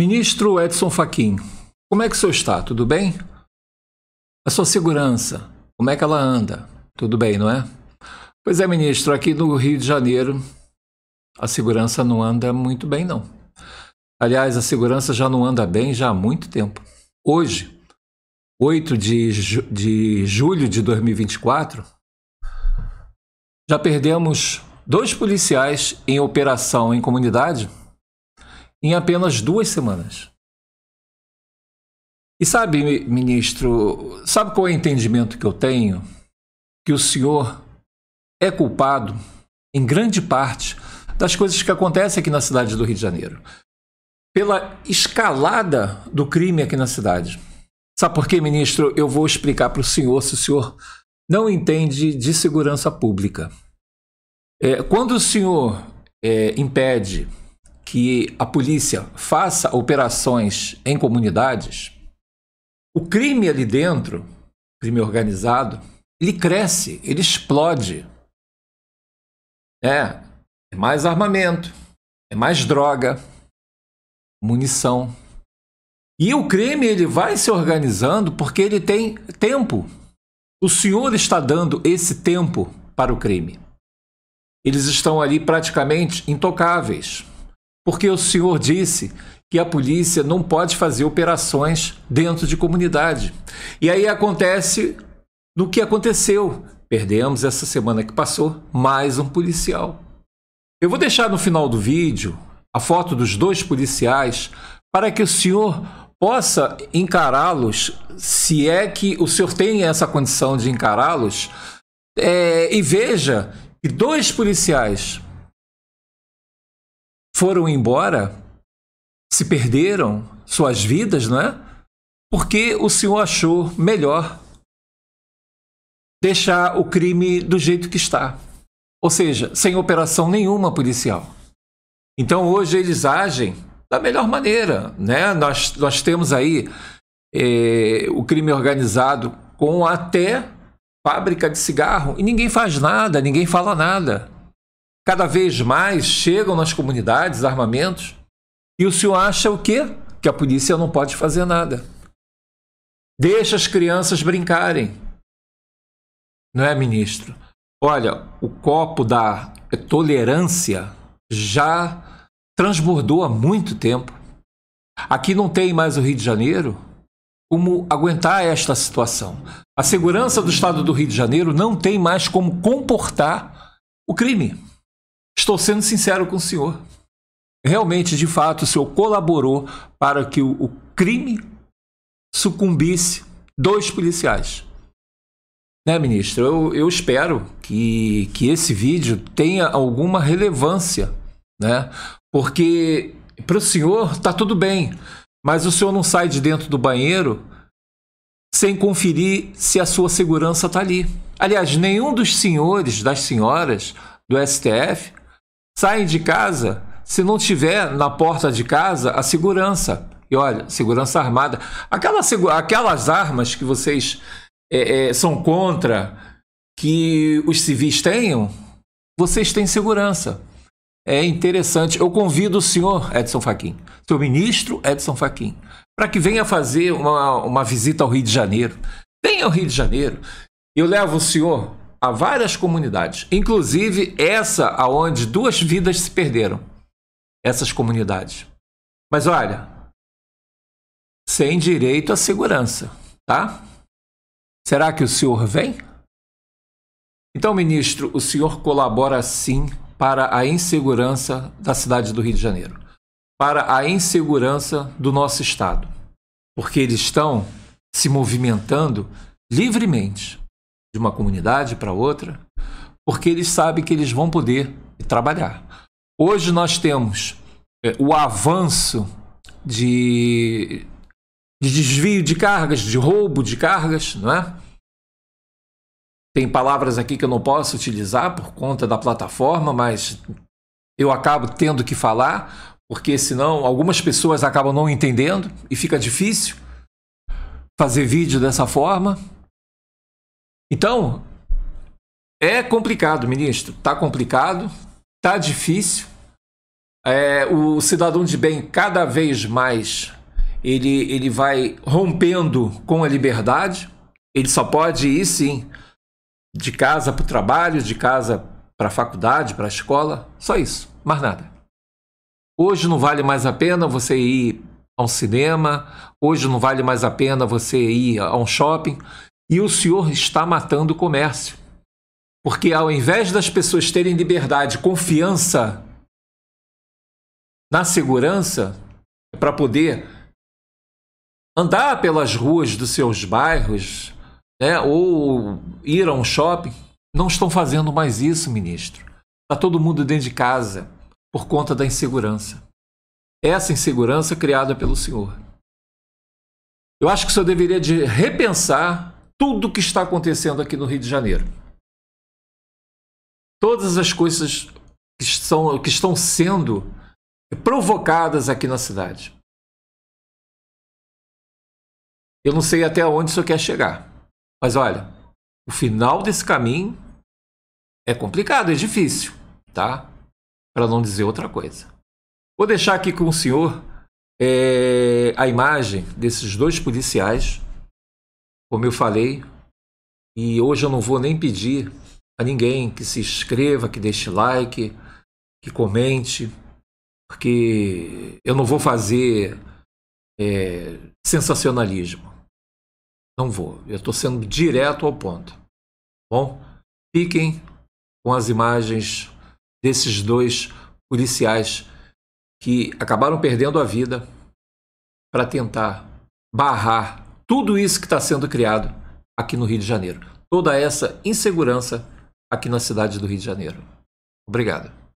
Ministro Edson Fachin, como é que o senhor está? Tudo bem? A sua segurança, como é que ela anda? Tudo bem, não é? Pois é, ministro, aqui no Rio de Janeiro a segurança não anda muito bem, não. Aliás, a segurança já não anda bem já há muito tempo. Hoje, 8 de, ju de julho de 2024, já perdemos dois policiais em operação em comunidade em apenas duas semanas. E sabe, ministro, sabe qual é o entendimento que eu tenho? Que o senhor é culpado, em grande parte, das coisas que acontecem aqui na cidade do Rio de Janeiro, pela escalada do crime aqui na cidade. Sabe por quê, ministro? Eu vou explicar para o senhor se o senhor não entende de segurança pública. É, quando o senhor é, impede que a polícia faça operações em comunidades, o crime ali dentro, crime organizado, ele cresce, ele explode. É, é mais armamento, é mais droga, munição. E o crime ele vai se organizando porque ele tem tempo. O senhor está dando esse tempo para o crime. Eles estão ali praticamente intocáveis. Porque o senhor disse que a polícia não pode fazer operações dentro de comunidade. E aí acontece no que aconteceu. Perdemos essa semana que passou mais um policial. Eu vou deixar no final do vídeo a foto dos dois policiais para que o senhor possa encará-los, se é que o senhor tem essa condição de encará-los, é, e veja que dois policiais foram embora, se perderam suas vidas, não é? Porque o Senhor achou melhor deixar o crime do jeito que está. Ou seja, sem operação nenhuma policial. Então hoje eles agem da melhor maneira. Né? Nós, nós temos aí é, o crime organizado com até fábrica de cigarro e ninguém faz nada, ninguém fala nada. Cada vez mais chegam nas comunidades armamentos e o senhor acha o quê? Que a polícia não pode fazer nada. Deixa as crianças brincarem. Não é, ministro? Olha, o copo da tolerância já transbordou há muito tempo. Aqui não tem mais o Rio de Janeiro como aguentar esta situação. A segurança do Estado do Rio de Janeiro não tem mais como comportar o crime. Estou sendo sincero com o senhor. Realmente, de fato, o senhor colaborou para que o, crime sucumbisse dois policiais. Né, ministro? Eu, eu espero que, que esse vídeo tenha alguma relevância, né? Porque para o senhor está tudo bem, mas o senhor não sai de dentro do banheiro sem conferir se a sua segurança está ali. Aliás, nenhum dos senhores, das senhoras do STF saem de casa se não tiver na porta de casa a segurança. E olha, segurança armada. Aquela, aquelas armas que vocês é, é, são contra que os civis tenham, vocês têm segurança. É interessante. Eu convido o senhor Edson Fachin, seu ministro Edson Fachin, para que venha fazer uma, uma visita ao Rio de Janeiro. Venha ao Rio de Janeiro. Eu levo o senhor a várias comunidades, inclusive essa aonde duas vidas se perderam. Essas comunidades. Mas olha, sem direito à segurança, tá? Será que o senhor vem? Então, ministro, o senhor colabora sim para a insegurança da cidade do Rio de Janeiro, para a insegurança do nosso estado, porque eles estão se movimentando livremente de uma comunidade para outra, porque eles sabem que eles vão poder trabalhar. Hoje nós temos é, o avanço de, de desvio de cargas, de roubo de cargas, não é? Tem palavras aqui que eu não posso utilizar por conta da plataforma, mas eu acabo tendo que falar, porque senão algumas pessoas acabam não entendendo e fica difícil fazer vídeo dessa forma. Então, é complicado, ministro. Tá complicado, tá difícil. É, o cidadão de bem cada vez mais ele, ele vai rompendo com a liberdade. Ele só pode ir sim de casa para o trabalho, de casa para a faculdade, para a escola, só isso, mais nada. Hoje não vale mais a pena você ir a um cinema, hoje não vale mais a pena você ir a um shopping. E o senhor está matando o comércio. Porque ao invés das pessoas terem liberdade, confiança na segurança, para poder andar pelas ruas dos seus bairros, né, ou ir a um shopping, não estão fazendo mais isso, ministro. Está todo mundo dentro de casa por conta da insegurança. Essa insegurança criada pelo senhor. Eu acho que o senhor deveria de repensar tudo que está acontecendo aqui no Rio de Janeiro. Todas as coisas que, que estão sendo provocadas aqui na cidade. Eu não sei até onde isso quer chegar. Mas olha, o final desse caminho é complicado, é difícil, tá? Para não dizer outra coisa. Vou deixar aqui com o senhor é, a imagem desses dois policiais como eu falei, e hoje eu não vou nem pedir a ninguém que se inscreva, que deixe like, que comente, porque eu não vou fazer é, sensacionalismo. Não vou. Eu estou sendo direto ao ponto. Bom, fiquem com as imagens desses dois policiais que acabaram perdendo a vida para tentar barrar tudo isso que está sendo criado aqui no Rio de Janeiro. Toda essa insegurança aqui na cidade do Rio de Janeiro. Obrigado.